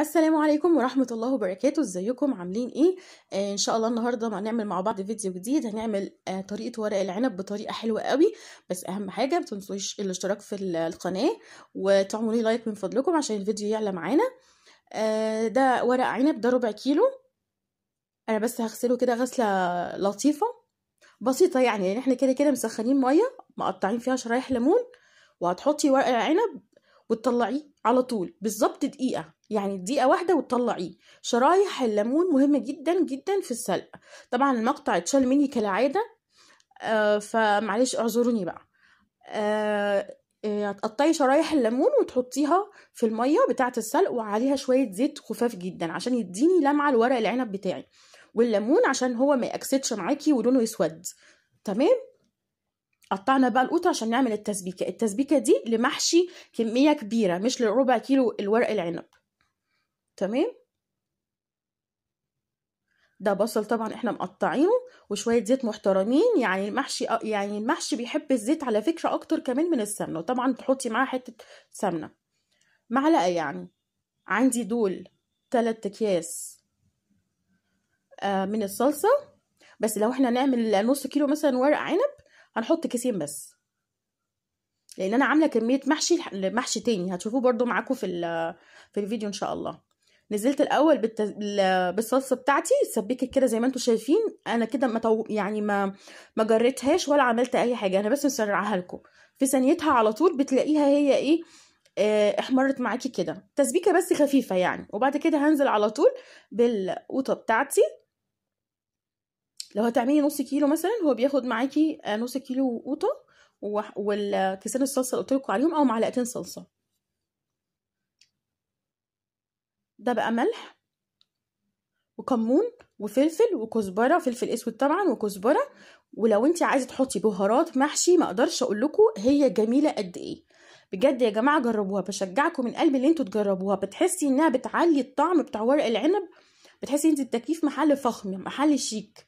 السلام عليكم ورحمة الله وبركاته ازيكم عاملين ايه آه ان شاء الله النهاردة هنعمل مع بعض فيديو جديد هنعمل آه طريقة ورق العنب بطريقة حلوة قوي بس اهم حاجة بتنسوش الاشتراك في القناة وتعملوا لي لايك من فضلكم عشان الفيديو يعلى معانا آه ده ورق عنب ده ربع كيلو انا بس هغسله كده غسلة لطيفة بسيطة يعني لان احنا كده كده مسخنين مية مقطعين فيها شرايح ليمون وهتحطي ورق العنب وتطلعيه على طول بالظبط دقيقة يعني دقيقة واحدة وتطلعيه شرايح الليمون مهمة جدا جدا في السلق طبعا المقطع اتشال مني كالعادة آه فمعلش اعذروني بقى آه هتقطعي آه، شرايح الليمون وتحطيها في الميه بتاعه السلق وعليها شويه زيت خفاف جدا عشان يديني لمعه لورق العنب بتاعي والليمون عشان هو ما يأكسدش معاكي ولونه يسود تمام قطعنا بقى القوطة عشان نعمل التسبيكة التسبيكة دي لمحشي كمية كبيرة مش لربع كيلو الورق العنب تمام ده بصل طبعا احنا مقطعينه وشويه زيت محترمين يعني المحشي يعني المحشي بيحب الزيت على فكره اكتر كمان من السمنه وطبعا تحطي معاه حته سمنه معلقه يعني عندي دول ثلاث اكياس آه، من الصلصه بس لو احنا نعمل نص كيلو مثلا ورق عنب هنحط كيسين بس لان انا عامله كميه محشي محشي تاني هتشوفوه برده معاكم في في الفيديو ان شاء الله نزلت الاول بالصلصه بتاعتي السبيكه كده زي ما انتم شايفين انا كده ما يعني ما ما جريتهاش ولا عملت اي حاجه انا بس مسرعها لكم في ثانيتها على طول بتلاقيها هي ايه اه احمرت معاكي كده تسبيكه بس خفيفه يعني وبعد كده هنزل على طول بالقوطه بتاعتي لو هتعملي نص كيلو مثلا هو بياخد معاكي آه، نص كيلو قوطه والكيسين الصلصه اللي قلت لكم عليهم او معلقتين صلصه ده بقى ملح وكمون وفلفل وكزبره فلفل اسود طبعا وكزبره ولو انت عايزه تحطي بهارات محشي ما اقدرش اقول لكم هي جميله قد ايه بجد يا جماعه جربوها بشجعكم من قلبي ان انتوا تجربوها بتحسي انها بتعلي الطعم بتاع ورق العنب بتحسي انت التكييف محل فخم محل شيك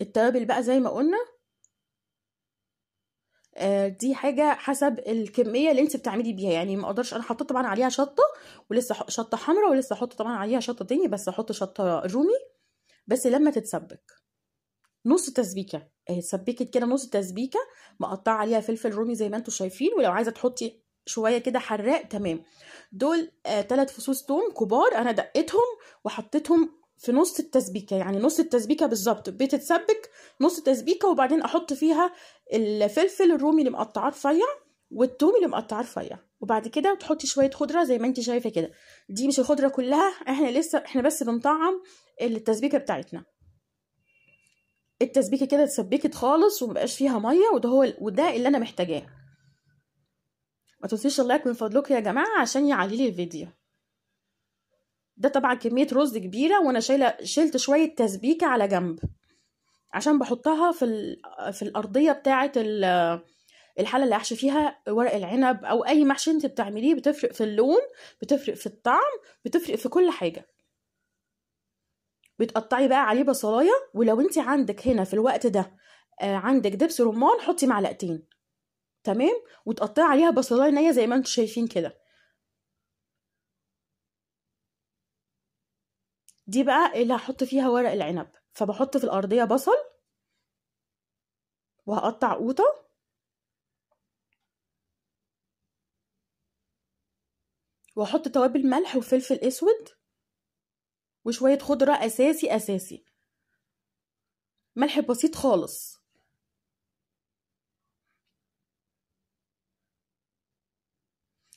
التوابل بقى زي ما قلنا آه، دي حاجه حسب الكميه اللي انت بتعملي بيها يعني ما اقدرش انا حطيت طبعا عليها شطه ولسه شطه حمراء ولسه احط طبعا عليها شطه تاني بس احط شطه رومي بس لما تتسبك نص تسبيكه آه، سبكت كده نص تسبيكه مقطعه عليها فلفل رومي زي ما انتم شايفين ولو عايزه تحطي شويه كده حراق تمام دول ثلاث آه فصوص توم كبار انا دقيتهم وحطيتهم في نص التسبيكه يعني نص التسبيكه بالظبط بتتسبك نص تسبيكه وبعدين احط فيها الفلفل الرومي اللي مقطعاه رفيع والثوم اللي مقطعاه رفيع وبعد كده تحطي شويه خضره زي ما انت شايفه كده دي مش الخضره كلها احنا لسه احنا بس بنطعم التسبيكه بتاعتنا التسبيكه كده اتسبكت خالص ومبقاش فيها ميه وده هو وده اللي انا محتاجاه ما تنسيش اللايك من فضلكم يا جماعه عشان يعلي لي الفيديو ده طبعا كمية رز كبيرة وانا شايلة شلت شوية تسبيكة على جنب عشان بحطها في في الارضية بتاعة ال... الحله اللي احشي فيها ورق العنب او اي محشي انت بتعمليه بتفرق في اللون بتفرق في الطعم بتفرق في كل حاجه بتقطعي بقى عليه بصلايه ولو انت عندك هنا في الوقت ده آه، عندك دبس رمان حطي معلقتين تمام وتقطعي عليها بصلايه نيه زي ما انتم شايفين كده دي بقى اللي هحط فيها ورق العنب فبحط في الارضيه بصل وهقطع قوطه واحط توابل ملح وفلفل اسود وشويه خضره اساسي اساسي ملح بسيط خالص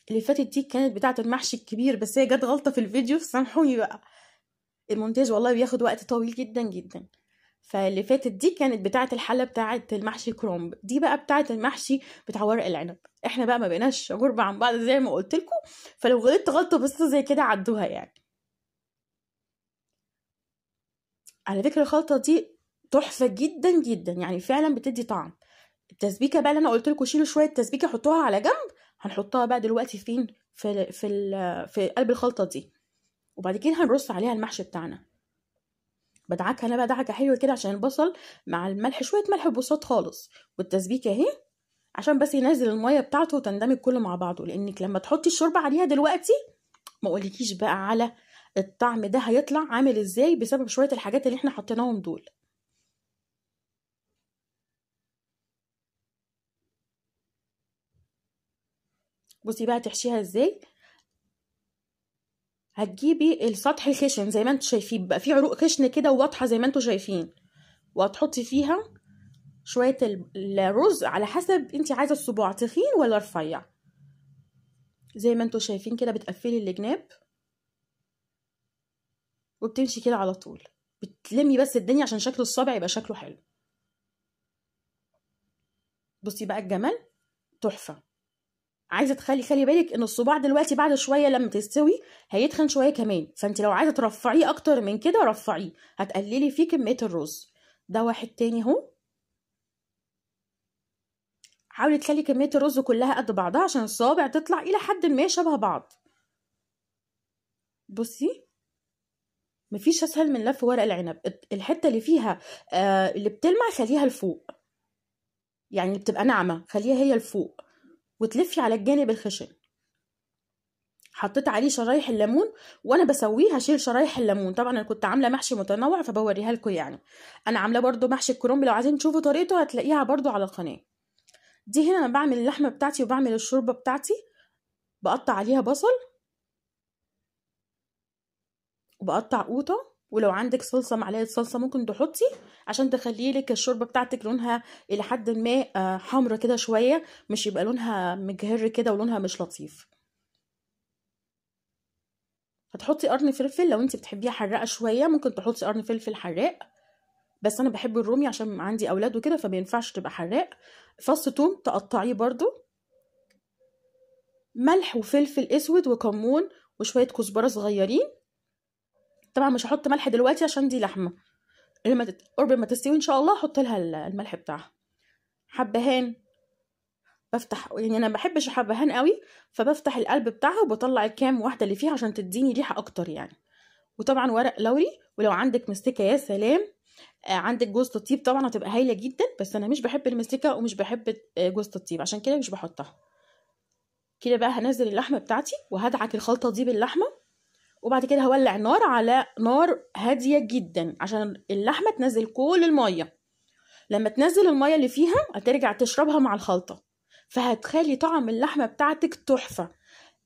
اللي فاتت دي كانت بتاعه المحشي الكبير بس هي جت غلطه في الفيديو فسامحوني بقى المونتاج والله بياخد وقت طويل جدا جدا فاللي فاتت دي كانت بتاعة الحلة بتاعة المحشي كرومب دي بقى بتاعة المحشي بتاع ورق العنب احنا بقى ما بقيناش غربة عن بعض زي ما قلت لكم فلو غلطت غلطة بس زي كده عدوها يعني على فكرة الخلطة دي تحفة جدا جدا يعني فعلا بتدي طعم التسبيكة بقى اللي انا قلت لكم شيلوا شوية تسبيكة حطوها على جنب هنحطها بقى دلوقتي فين في ال في ال في قلب الخلطة دي وبعد كده هنرص عليها المحشي بتاعنا بدعكها انا بقى دعكه حلوه كده عشان البصل مع الملح شويه ملح بسيط خالص والتسبيكه اهي عشان بس ينزل الميه بتاعته وتندمج كله مع بعضه لانك لما تحطي الشوربه عليها دلوقتي ما اقولكيش بقى على الطعم ده هيطلع عامل ازاي بسبب شويه الحاجات اللي احنا حطيناهم دول بصي بقى تحشيها ازاي هتجيبي السطح الخشن زي ما انتوا شايفين بقى فيه عروق خشن كده وواضحه زي ما انتوا شايفين وهتحطي فيها شويه الرز على حسب انت عايزه الصباع تخين ولا رفيع زي ما انتوا شايفين كده بتقفلي الجناب وبتمشي كده على طول بتلمي بس الدنيا عشان شكل الصابع يبقى شكله حلو بصي بقى الجمال تحفه عايزه تخلي خلي بالك ان الصباع دلوقتي بعد شويه لما تستوي هيتخن شويه كمان فانت لو عايزه ترفعيه اكتر من كده رفعيه هتقللي فيه كميه الرز ده واحد تاني اهو حاولي تخلي كميه الرز كلها قد بعضها عشان الصوابع تطلع الى حد ما شبه بعض بصي مفيش اسهل من لف ورق العنب الحته اللي فيها آه اللي بتلمع خليها لفوق يعني بتبقى ناعمه خليها هي لفوق وتلفي على الجانب الخشن حطيت عليه شرايح الليمون وانا بسويه هشيل شرايح الليمون طبعا انا كنت عامله محشي متنوع فبوريها لكم يعني انا عامله برده محشي الكرنب لو عايزين تشوفوا طريقته هتلاقيها برده على القناه دي هنا انا بعمل اللحمه بتاعتي وبعمل الشوربه بتاعتي بقطع عليها بصل وبقطع قوطه ولو عندك صلصه معلقه صلصه ممكن تحطي عشان تخلي لك الشوربه بتاعتك لونها الى حد ما آه، حمرا كده شويه مش يبقى لونها مجهر كده ولونها مش لطيف هتحطي قرن فلفل لو انت بتحبيها حراقه شويه ممكن تحطي قرن فلفل حراق بس انا بحب الرومي عشان عندي اولاد وكده فما ينفعش تبقى حراق فص توم تقطعيه برده ملح وفلفل اسود وكمون وشويه كزبره صغيرين طبعا مش هحط ملح دلوقتي عشان دي لحمه لما إيه قرب ما تستوي ان شاء الله احط لها الملح بتاعها حبهان بفتح يعني انا ما بحبش الحبهان قوي فبفتح القلب بتاعها وبطلع الكام واحده اللي فيها عشان تديني ريحه اكتر يعني وطبعا ورق لوري ولو عندك مستكه يا سلام آه، عندك جوزة الطيب طبعا هتبقى هايله جدا بس انا مش بحب المستكه ومش بحب آه، جوزة الطيب عشان كده مش بحطها كده بقى هنزل اللحمه بتاعتي وهدعك الخلطه دي باللحمه وبعد كده هولع نار على نار هاديه جدا عشان اللحمه تنزل كل الميه لما تنزل الميه اللي فيها هترجع تشربها مع الخلطه فهتخلي طعم اللحمه بتاعتك تحفه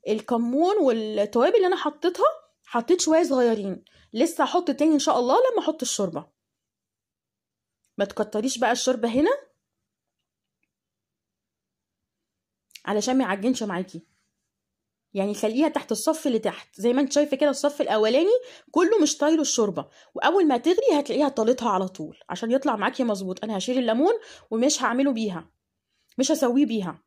الكمون والتوابل اللي انا حطيتها حطيت شويه صغيرين لسه هحط تاني ان شاء الله لما احط الشوربه ما تكتريش بقى الشوربه هنا علشان ما يعجنش معاكي يعني خليها تحت الصف اللي تحت زي ما انت شايفه كده الصف الاولاني كله مش طايله الشوربه واول ما تغلي هتلاقيها طالتها على طول عشان يطلع معاكي مظبوط انا هشيل الليمون ومش هعمله بيها مش هسويه بيها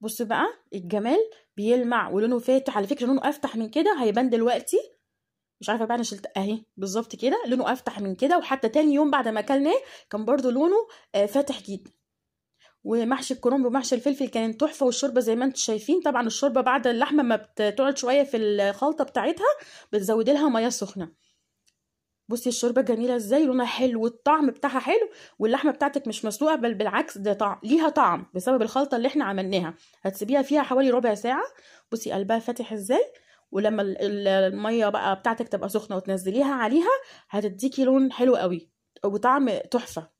بص بقى الجمال بيلمع ولونه فاتح على فكره لونه افتح من كده هيبان دلوقتي مش عارفه بقى انا شلت اهي بالظبط كده لونه افتح من كده وحتى تاني يوم بعد ما اكلناه كان برضو لونه آه، فاتح جدا ومحشي الكرنب ومحشي الفلفل كانت تحفه والشوربه زي ما انتم شايفين طبعا الشوربه بعد اللحمه ما بتقعد شويه في الخلطه بتاعتها بتزودي لها ميه سخنه بصي الشوربه جميله ازاي لونها حلو والطعم بتاعها حلو واللحمه بتاعتك مش مسلوقه بل بالعكس ده طعم ليها طعم بسبب الخلطه اللي احنا عملناها هتسيبيها فيها حوالي ربع ساعه بصي قلبها فاتح ازاي ولما الميه بقى بتاعتك تبقى سخنه وتنزليها عليها هتديكي لون حلو قوي وطعم تحفه